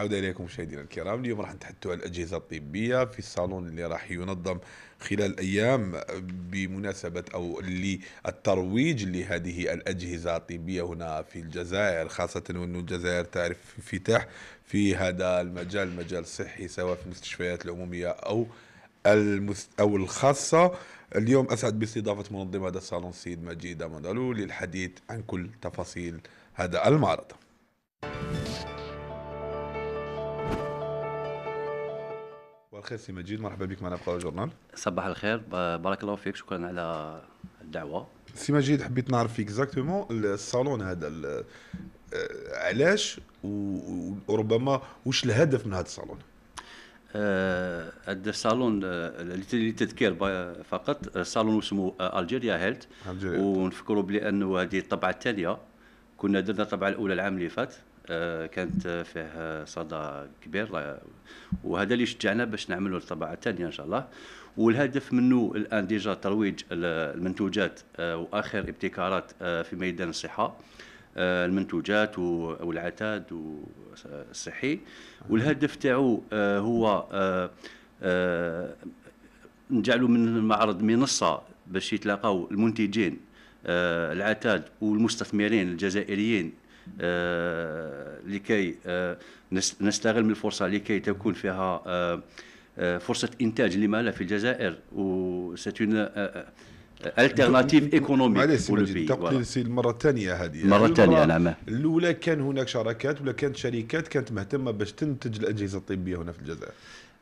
عودة إليكم مشاهدينا الكرام اليوم راح نتحدثوا عن الأجهزة الطبية في الصالون اللي راح ينظم خلال أيام بمناسبة أو للترويج لهذه الأجهزة الطبية هنا في الجزائر خاصة وأن الجزائر تعرف انفتاح في هذا المجال مجال صحي سواء في المستشفيات العمومية أو المست أو الخاصة اليوم أسعد باستضافة منظم هذا الصالون السيد مجيد أمدالو للحديث عن كل تفاصيل هذا المعرض الخير سي مجيد مرحبا بك معنا في قهوه جورنال صباح الخير بارك الله فيك شكرا على الدعوه سي مجيد حبيت نعرف اكزاكتومون الصالون هذا آه، علاش وربما واش الهدف من هذا الصالون آه، هذا الصالون آه، للتذكير فقط الصالون اسمه الجيريا هيلث ونفكروا بلي انه هذه الطبعه التاليه كنا درنا الطبعه الاولى العام اللي فات آه، كانت فيه صدى كبير وهذا اللي شجعنا باش نعملوا الطبعه الثانيه ان شاء الله والهدف منه الان ديجا ترويج المنتوجات آه، واخر ابتكارات آه، في ميدان الصحه المنتوجات والعتاد الصحي والهدف تاعو هو نجعلوا من المعرض منصه باش يتلاقاو المنتجين العتاد والمستثمرين الجزائريين آه، لكي آه، نستغل من الفرصه لكي تكون فيها آه، فرصه انتاج لما في الجزائر و سيت الترناتيف ايكونوميك تقليل سي المره الثانيه هذه المره الثانيه نعم الاولى كان هناك شراكات ولا كانت شركات كانت مهتمه باش تنتج الاجهزه الطبيه هنا في الجزائر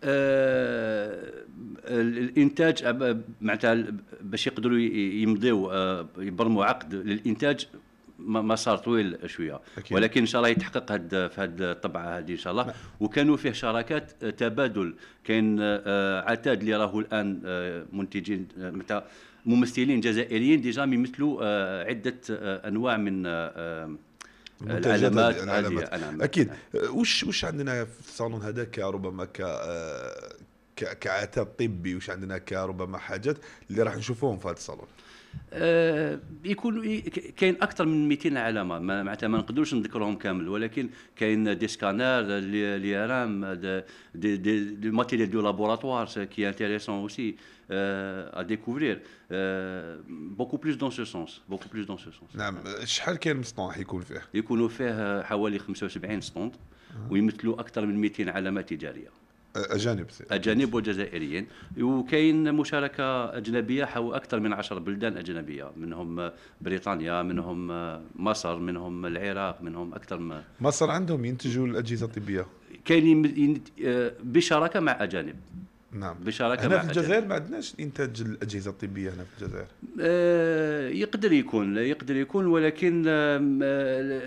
آه الانتاج معناتها باش يقدروا يمضيو يبرموا عقد للانتاج مسار طويل شويه أكيد. ولكن ان شاء الله يتحقق هاد في هاد الطبعه هذه ان شاء الله نعم. وكانوا فيه شراكات آه، تبادل كاين آه، آه، عتاد اللي راهو الان منتجين متى ممثلين جزائريين ديجا يمثلوا عده انواع من العلامات, العلامات. اكيد نعم. وش وش عندنا في الصالون هذا كربما ك كعتاد طبي وش عندنا كربما حاجات اللي راح نشوفوهم في هذا الصالون آه، يكون كاين اكثر من 200 علامه معناتها ما نقدروش نذكرهم كامل ولكن كاين دي سكانر لي رام دي دي دي ماتيريال دو لابوراتوار كي انتيريسون اوسي ا ديكوفرير بوكو بلوس دون سو سونس بوكو بلوس دون سو سونس نعم شحال كاين مصطلح يكون فيه يكونوا فيه حوالي 75 سطوند أه. ويمثلوا اكثر من 200 علامه تجاريه اجانب اجانب وجزائريين وكاين مشاركه اجنبيه حول اكثر من عشر بلدان اجنبيه منهم بريطانيا منهم مصر منهم العراق منهم اكثر من مصر عندهم ينتجوا الاجهزه الطبيه كاين بشراكه مع اجانب نعم بشراكه هنا مع في الجزائر ما عندناش انتاج الاجهزه الطبيه هنا في الجزائر آه يقدر يكون يقدر يكون ولكن آه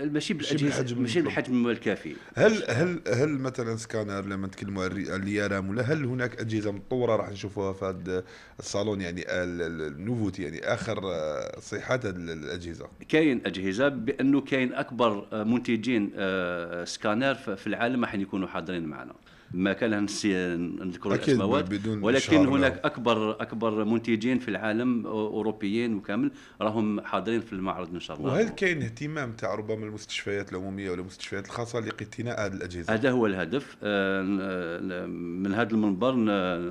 ماشي بالاجهزه ماشي بالحجم الكافي هل هل هل مثلا سكانر لما نتكلموا على اليارام ولا هل هناك اجهزه متطوره راح نشوفوها في هذا الصالون يعني النوفوتي يعني اخر آه، صيحات هذه الاجهزه كاين اجهزه بانه كاين اكبر آه، منتجين آه، سكانر في العالم راح يكونوا حاضرين معنا ما كان نذكر الاسماوات ولكن هناك نعم. اكبر اكبر منتجين في العالم اوروبيين وكامل راهم حاضرين في المعرض ان شاء الله وهل كاين اهتمام تاع ربما المستشفيات العموميه ولا المستشفيات الخاصه لاقتناء هذه الاجهزه هذا هو الهدف آه، آه، من هذا المنبر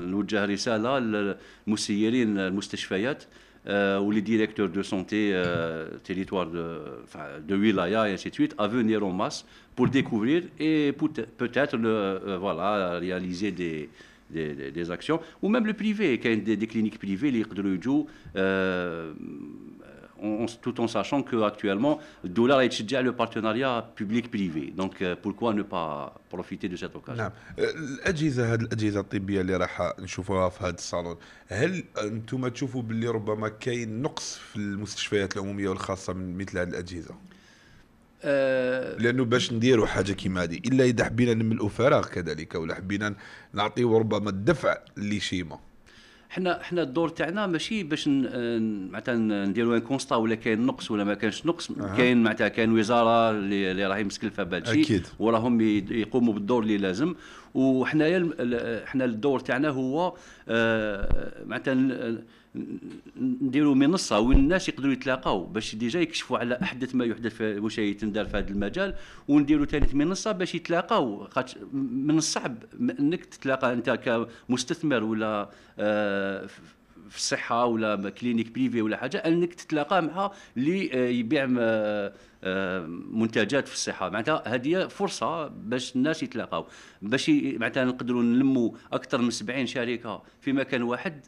نوجه رساله للمسيرين المستشفيات euh, ou les directeurs de santé euh, territoire de, de Wilaya et ainsi de suite à venir en masse pour découvrir et peut-être euh, réaliser des, actions. Ou même le privé, quand des, cliniques privées, les euh, en, tout en sachant qu'actuellement, le dollar est le partenariat public-privé. Donc, euh, pourquoi ne pas profiter de cette occasion نعم. الأجهزة هذه الأجهزة الطبية اللي راح نشوفوها في هذا الصالون هل أنتم تشوفوا باللي ربما كاين نقص في المستشفيات العمومية والخاصة من مثل هذه الأجهزة؟ لانه باش نديروا حاجه كيما هذه الا اذا حبينا نملؤوا فراغ كذلك ولا حبينا نعطيو ربما الدفع اللي شيمه حنا حنا الدور تاعنا ماشي باش معناتها نديروا ان كونستا ولا كاين نقص ولا ما كانش نقص كاين معناتها كاين وزاره اللي راهي مسكلفه بهذا الشيء وراهم يقوموا بالدور اللي لازم وحنايا حنا الدور تاعنا هو آه، معناتها نديروا منصه وين الناس يقدروا يتلاقاو باش ديجا يكشفوا على احدث ما يحدث في واش يتندار في هذا المجال ونديروا ثالث منصه باش يتلاقاو من الصعب انك تتلاقى انت كمستثمر ولا آه، في الصحه ولا كلينيك بريفي ولا حاجه انك تتلاقى مع اللي يبيع آه، منتجات في الصحه معناتها هذه فرصه باش الناس يتلاقاو باش معناتها نقدروا نلموا اكثر من 70 شركه في مكان واحد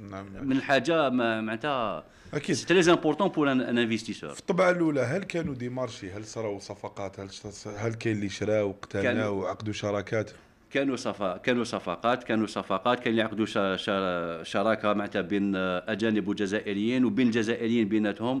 نعم. نعم. من حاجه معناتها اكيد سي تري امبورطون بور ان انفستيسور في الطبعه الاولى هل كانوا دي مارشي هل صراو صفقات هل هل كاين اللي شراو اقتناو وعقدوا شراكات كانوا صفا كانوا صفقات كانوا صفقات كانوا يعقدوا شراكه معناتها بين اجانب وجزائريين وبين الجزائريين بيناتهم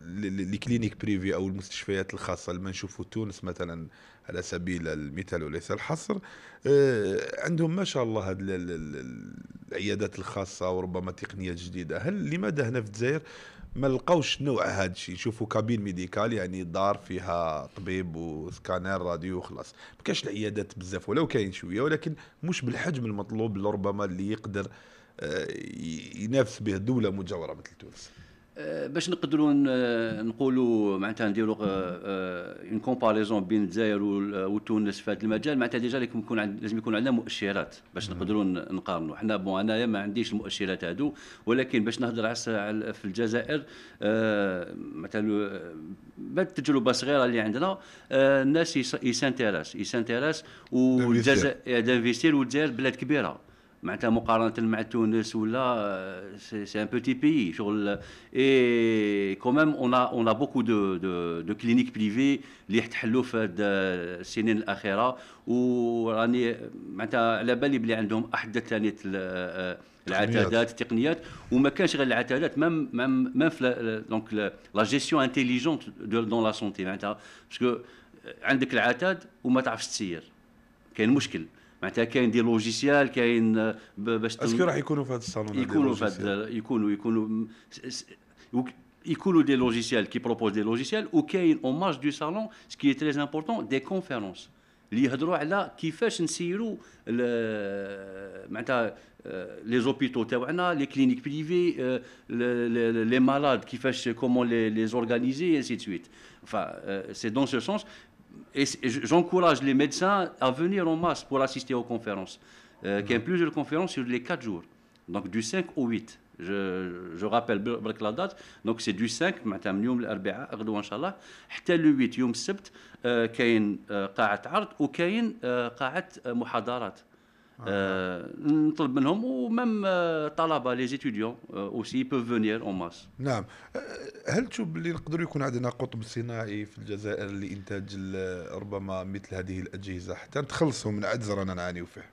الكلينيك بريفي او المستشفيات الخاصه لما نشوفوا تونس مثلا على سبيل المثال وليس الحصر آه، عندهم ما شاء الله هذه العيادات الخاصه وربما تقنيه جديده هل لماذا هنا في الجزائر ما لقاوش نوع هذا الشيء يشوفوا كابين ميديكال يعني دار فيها طبيب وسكانر راديو وخلاص ما كاش العيادات بزاف ولو كاين شويه ولكن مش بالحجم المطلوب لربما اللي يقدر آه، ينافس به دوله مجاوره مثل تونس آه، باش نقدروا آه، نقولوا معناتها نديروا اون آه، كومباريزون بين الجزائر وتونس في هذا المجال معناتها ديجا لازم يكون لازم يكون عندنا مؤشرات باش نقدروا نقارنوا حنا بون انايا ما عنديش المؤشرات هادو ولكن باش نهضر على في الجزائر مثلا بعد تجربه صغيره اللي عندنا الناس يسانتيراس يسانتيراس والجزائر دانفيستير والجزائر بلاد كبيره معناتها مقارنه مع تونس ولا سي ان بوتي بيي شغل اي كومام اون اون ا بوكو دو دو دو كلينيك بريفي اللي تحلوا في هاد السنين الاخيره وراني معناتها على بالي بلي عندهم احدث ثاني يعني آه، العتادات التقنيات وما كانش غير العتادات مام مام مام دونك لا جيستيون انتيليجونت دون لا سونتي معناتها باسكو عندك العتاد وما تعرفش تسير كاين مشكل Il y a des logiciels, il y a des logiciels qui proposent des logiciels ou en marge du salon, ce qui est très important, des conférences. Il y a des gens qui font les hôpitaux, les cliniques privées, euh, les malades qui font comment les organiser, et ainsi de suite. Enfin, euh, C'est dans ce sens et, j'encourage les médecins à venir en masse pour assister aux conférences, euh, y a mm-hmm. plusieurs conférences sur les 4 jours, donc du 5 au 8. Je, rappelle la date, donc c'est du 5, le 8, euh, euh, a Euh, نطلب منهم ومام آه، طلبه لي زيتيديون اوسي بوف فونير اون ماس نعم آه، هل تشوف باللي نقدر يكون عندنا قطب صناعي في الجزائر لانتاج آه، ربما مثل هذه الاجهزه حتى نتخلصوا من عجز رانا نعانيو فيه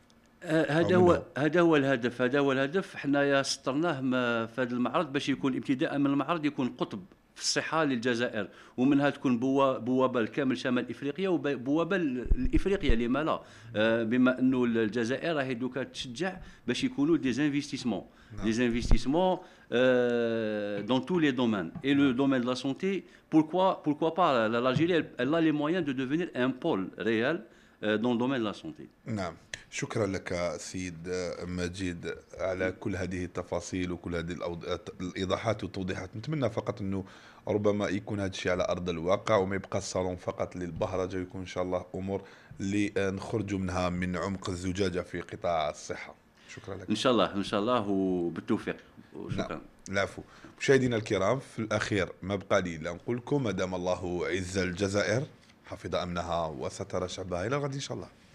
هذا هو هذا هو الهدف هذا هو الهدف حنايا سطرناه في هذا المعرض باش يكون ابتداء من المعرض يكون قطب في الصحه للجزائر ومنها تكون بوابه لكامل شمال افريقيا وبوابه لافريقيا لما لا آه، بما انه الجزائر راهي دوكا تشجع باش يكونوا دي انفستيسمون دي انفستيسمون دون تو لي دومين اي لو دومين لا سونتي بوركوا بوركوا با لالجيري لا لي موان دو دوفينير ان بول ريال دون دومين لا سونتي نعم شكرا لك سيد مجيد على كل هذه التفاصيل وكل هذه الايضاحات والتوضيحات نتمنى فقط انه ربما يكون هذا الشيء على ارض الواقع وما يبقى الصالون فقط للبهرجه ويكون ان شاء الله امور اللي نخرجوا منها من عمق الزجاجه في قطاع الصحه شكرا لك ان شاء الله ان شاء الله وبالتوفيق وشكرا نعم. العفو مشاهدينا الكرام في الاخير ما بقى لي الا نقول لكم ما دام الله عز الجزائر حفظ امنها وستر شعبها الى غد ان شاء الله